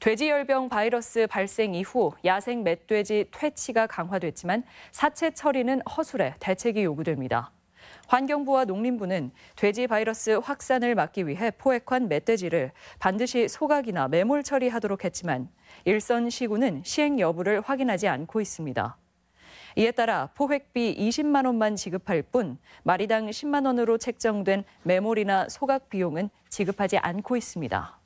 돼지열병 바이러스 발생 이후 야생 멧돼지 퇴치가 강화됐지만 사체 처리는 허술해 대책이 요구됩니다. 환경부와 농림부는 돼지 바이러스 확산을 막기 위해 포획한 멧돼지를 반드시 소각이나 매몰 처리하도록 했지만 일선 시군은 시행 여부를 확인하지 않고 있습니다. 이에 따라 포획비 20만 원만 지급할 뿐 마리당 10만 원으로 책정된 매몰이나 소각 비용은 지급하지 않고 있습니다.